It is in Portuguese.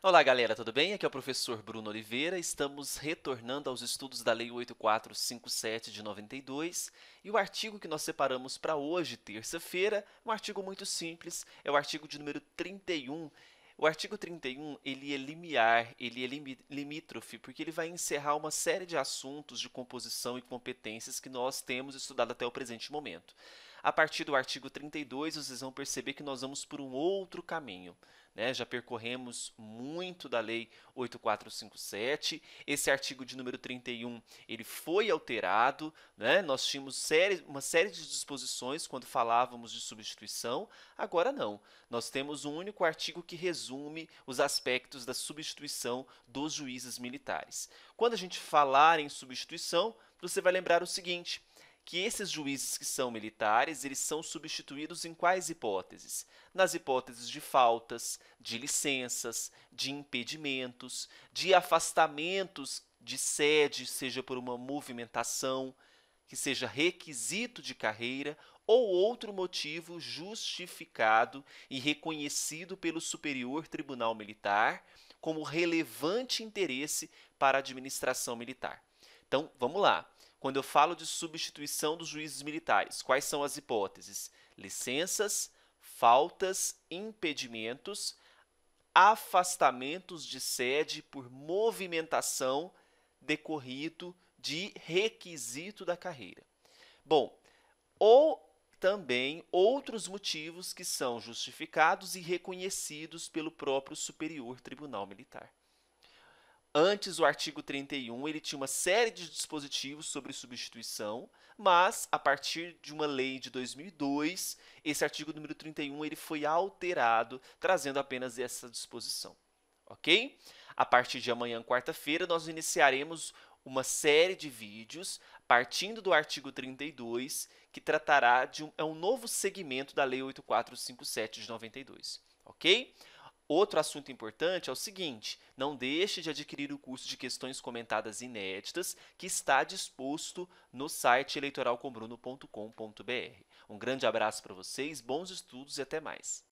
Olá, galera, tudo bem? Aqui é o professor Bruno Oliveira. Estamos retornando aos estudos da Lei 8457 de 92 e o artigo que nós separamos para hoje, terça-feira, um artigo muito simples, é o artigo de número 31. O artigo 31 ele é limiar, ele é limítrofe, porque ele vai encerrar uma série de assuntos de composição e competências que nós temos estudado até o presente momento a partir do artigo 32, vocês vão perceber que nós vamos por um outro caminho. Né? Já percorremos muito da Lei 8457. Esse artigo de número 31 ele foi alterado. Né? Nós tínhamos série, uma série de disposições quando falávamos de substituição. Agora não. Nós temos um único artigo que resume os aspectos da substituição dos juízes militares. Quando a gente falar em substituição, você vai lembrar o seguinte: que esses juízes que são militares eles são substituídos em quais hipóteses? Nas hipóteses de faltas, de licenças, de impedimentos, de afastamentos de sede, seja por uma movimentação, que seja requisito de carreira ou outro motivo justificado e reconhecido pelo Superior Tribunal Militar como relevante interesse para a administração militar. Então, vamos lá quando eu falo de substituição dos juízes militares. Quais são as hipóteses? Licenças, faltas, impedimentos, afastamentos de sede por movimentação decorrido de requisito da carreira. Bom, ou também outros motivos que são justificados e reconhecidos pelo próprio Superior Tribunal Militar. Antes, o artigo 31 ele tinha uma série de dispositivos sobre substituição, mas a partir de uma lei de 2002, esse artigo número 31 ele foi alterado, trazendo apenas essa disposição. OK? A partir de amanhã, quarta-feira, nós iniciaremos uma série de vídeos partindo do artigo 32, que tratará de um, é um novo segmento da Lei 8457 de 92, OK? Outro assunto importante é o seguinte: não deixe de adquirir o curso de questões comentadas inéditas que está disposto no site eleitoralcombruno.com.br. Um grande abraço para vocês, bons estudos e até mais.